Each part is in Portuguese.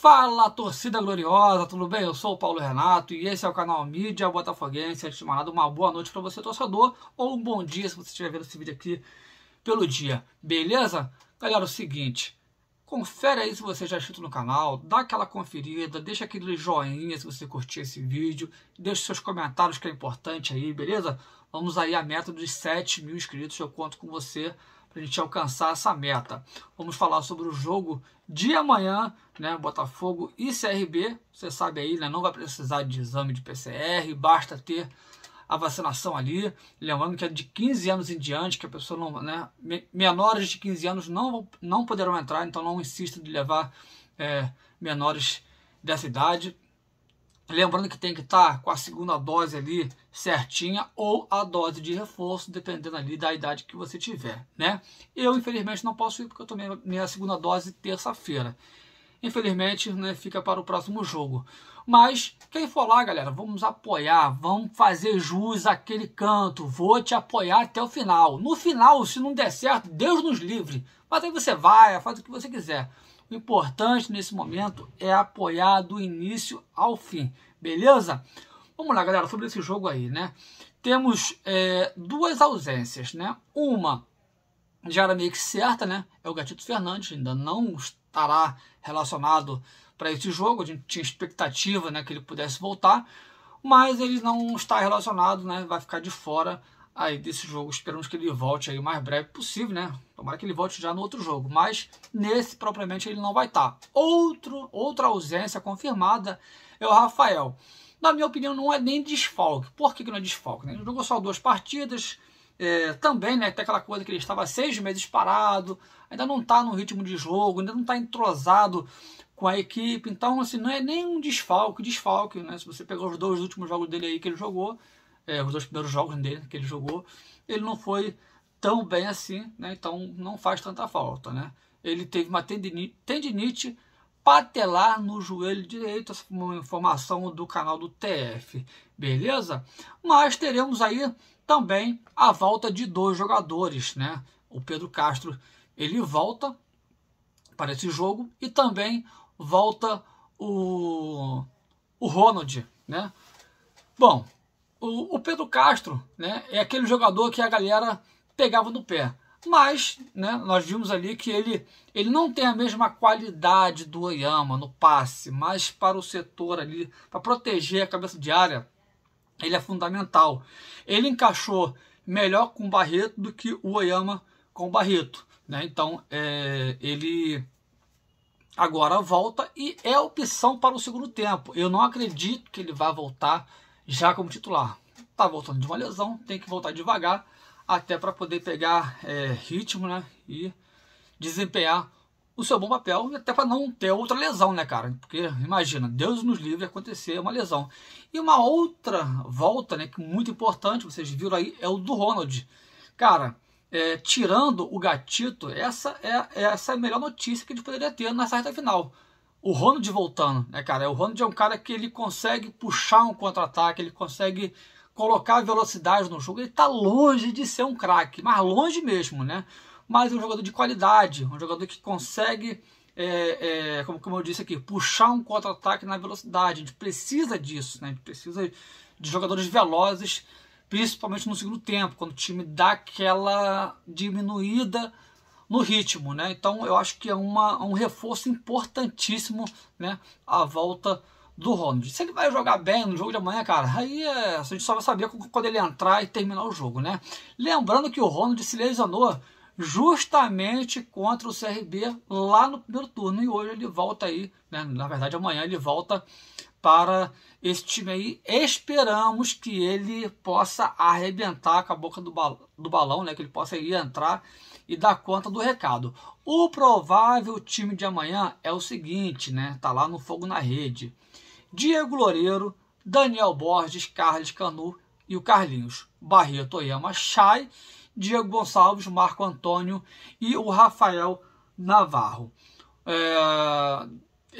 Fala torcida gloriosa, tudo bem? Eu sou o Paulo Renato e esse é o canal Mídia Botafoguense. Antes de mais nada, uma boa noite para você, torcedor, ou um bom dia se você estiver vendo esse vídeo aqui pelo dia, beleza? Galera, é o seguinte, confere aí se você já é inscrito no canal, dá aquela conferida, deixa aquele joinha se você curtir esse vídeo, deixa seus comentários que é importante aí, beleza? Vamos aí a meta dos 7 mil inscritos, eu conto com você para a gente alcançar essa meta. Vamos falar sobre o jogo de amanhã, né? Botafogo e CRB. Você sabe aí, né? Não vai precisar de exame de PCR, basta ter a vacinação ali. Lembrando que é de 15 anos em diante, que a pessoa não, né? Menores de 15 anos não, não poderão entrar, então não insista de levar é, menores dessa idade. Lembrando que tem que estar tá com a segunda dose ali certinha ou a dose de reforço, dependendo ali da idade que você tiver, né? Eu, infelizmente, não posso ir porque eu tomei minha segunda dose terça-feira. Infelizmente, né, fica para o próximo jogo. Mas quem for lá, galera, vamos apoiar, vamos fazer jus àquele canto. Vou te apoiar até o final. No final, se não der certo, Deus nos livre. Mas aí você vai, faz o que você quiser. O importante nesse momento é apoiar do início ao fim, beleza? Vamos lá, galera, sobre esse jogo aí, né? Temos é, duas ausências, né? Uma já era meio que certa, né? É o Gatito Fernandes, ainda não estará relacionado para esse jogo. A gente tinha expectativa né, que ele pudesse voltar, mas ele não está relacionado, né? Vai ficar de fora aí desse jogo. Esperamos que ele volte aí o mais breve possível, né? Tomara que ele volte já no outro jogo, mas nesse propriamente ele não vai estar. Tá. Outro, outra ausência confirmada é o Rafael. Na minha opinião, não é nem desfalque. Por que, que não é desfalque? Né? Ele jogou só duas partidas, é, também, né? até aquela coisa que ele estava seis meses parado, ainda não está no ritmo de jogo, ainda não está entrosado com a equipe. Então, assim, não é nem um desfalque, desfalque, né? Se você pegar os dois últimos jogos dele aí que ele jogou, é, os dois primeiros jogos dele que ele jogou, ele não foi tão bem assim, né? Então não faz tanta falta, né? Ele teve uma tendinite, tendinite patelar no joelho direito, uma informação do canal do TF, beleza? Mas teremos aí também a volta de dois jogadores, né? O Pedro Castro, ele volta para esse jogo e também volta o, o Ronald, né? Bom, o, Pedro Castro né, é aquele jogador que a galera pegava no pé. Mas né, nós vimos ali que ele, ele não tem a mesma qualidade do Oyama no passe, mas para o setor ali, para proteger a cabeça de área, ele é fundamental. Ele encaixou melhor com o Barreto do que o Oyama com o Barreto. Né? Então é, ele agora volta e é opção para o segundo tempo. Eu não acredito que ele vá voltar já como titular. Tá voltando de uma lesão, tem que voltar devagar, até para poder pegar é, ritmo, né? E desempenhar o seu bom papel, e até para não ter outra lesão, né, cara? Porque imagina, Deus nos livre acontecer uma lesão. E uma outra volta, né, que é muito importante, vocês viram aí, é o do Ronald. Cara, é, tirando o gatito, essa é, é essa é a melhor notícia que a gente poderia ter na reta final o Ronald voltando, né, cara? O Ronald é um cara que ele consegue puxar um contra-ataque, ele consegue colocar velocidade no jogo. Ele tá longe de ser um craque, mas longe mesmo, né? Mas é um jogador de qualidade, um jogador que consegue, é, é, como, como eu disse aqui, puxar um contra-ataque na velocidade. A gente precisa disso, né? A gente precisa de jogadores velozes, principalmente no segundo tempo, quando o time dá aquela diminuída no ritmo, né? Então eu acho que é uma, um reforço importantíssimo, né? A volta do Ronald. Se ele vai jogar bem no jogo de amanhã, cara, aí é, a gente só vai saber quando ele entrar e terminar o jogo, né? Lembrando que o Ronald se lesionou justamente contra o CRB lá no primeiro turno. E hoje ele volta aí, né? na verdade amanhã ele volta para esse time aí. Esperamos que ele possa arrebentar com a boca do, bal do balão, né? que ele possa ir entrar e dar conta do recado. O provável time de amanhã é o seguinte, né? Tá lá no fogo na rede. Diego Loureiro, Daniel Borges, Carlos Canu e o Carlinhos. Barreto Oyama Chay Diego Gonçalves, Marco Antônio e o Rafael Navarro. É,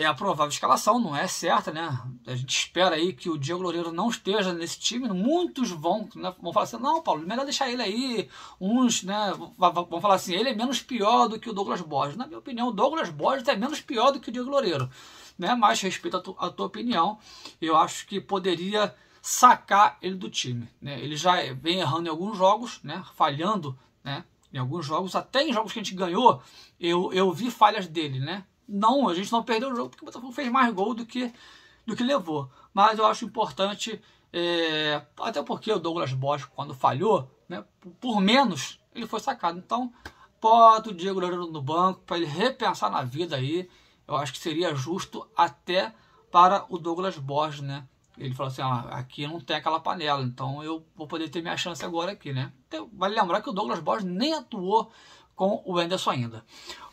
é a provável escalação, não é certa, né? A gente espera aí que o Diego Loureiro não esteja nesse time. Muitos vão, né, vão falar assim: não, Paulo, melhor deixar ele aí. Uns né, vão falar assim: ele é menos pior do que o Douglas Borges. Na minha opinião, o Douglas Borges é menos pior do que o Diego Loureiro. Né? Mas respeito a tu, à tua opinião, eu acho que poderia sacar ele do time. Né? Ele já vem errando em alguns jogos, né? falhando né? em alguns jogos, até em jogos que a gente ganhou, eu, eu vi falhas dele. Né? Não, a gente não perdeu o jogo porque o Botafogo fez mais gol do que, do que levou. Mas eu acho importante, é, até porque o Douglas Bosch, quando falhou, né? por menos, ele foi sacado. Então, bota o Diego Loureiro no banco para ele repensar na vida aí. Eu acho que seria justo até para o Douglas Borges, né? ele falou assim, ah, aqui não tem aquela panela, então eu vou poder ter minha chance agora aqui, né? Então, vale lembrar que o Douglas Borges nem atuou com o Anderson ainda.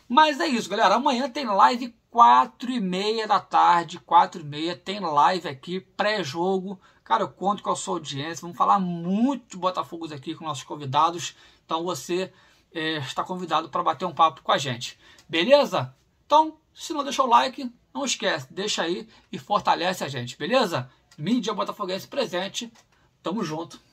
Mas é isso, galera. Amanhã tem live 4 e meia da tarde, 4 e meia, tem live aqui, pré-jogo. Cara, eu conto com a sua audiência, vamos falar muito de Botafogos aqui com nossos convidados. Então você é, está convidado para bater um papo com a gente. Beleza? Então, se não deixou o like, não esquece, deixa aí e fortalece a gente, beleza? mídia botafoguense presente. Tamo junto.